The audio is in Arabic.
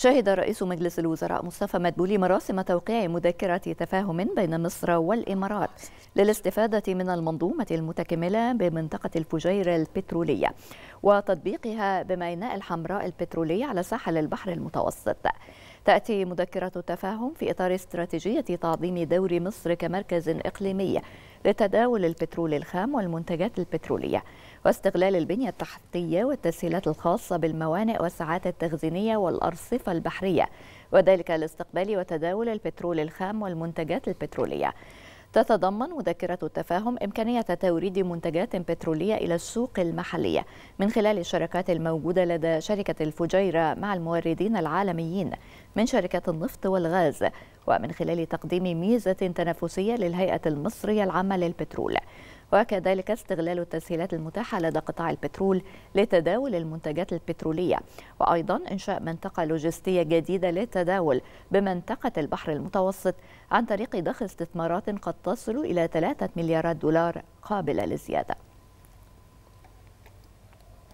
شهد رئيس مجلس الوزراء مصطفى مدبولي مراسم توقيع مذكرة تفاهم بين مصر والإمارات للاستفادة من المنظومة المتكاملة بمنطقة الفجيرة البترولية وتطبيقها بميناء الحمراء البترولي على ساحل البحر المتوسط تأتي مذكرة التفاهم في إطار استراتيجية تعظيم دور مصر كمركز إقليمي لتداول البترول الخام والمنتجات البترولية واستغلال البنية التحتية والتسهيلات الخاصة بالموانئ والساعات التخزينية والأرصفة البحرية وذلك لاستقبال وتداول البترول الخام والمنتجات البترولية تتضمن مذكرة التفاهم إمكانية توريد منتجات بترولية إلى السوق المحلية من خلال الشراكات الموجودة لدى شركة الفجيرة مع الموردين العالميين من شركات النفط والغاز ومن خلال تقديم ميزة تنافسية للهيئة المصرية العامة للبترول وكذلك استغلال التسهيلات المتاحة لدى قطاع البترول لتداول المنتجات البترولية وأيضا إنشاء منطقة لوجستية جديدة للتداول بمنطقة البحر المتوسط عن طريق ضخ استثمارات قد تصل إلى 3 مليارات دولار قابلة للزيادة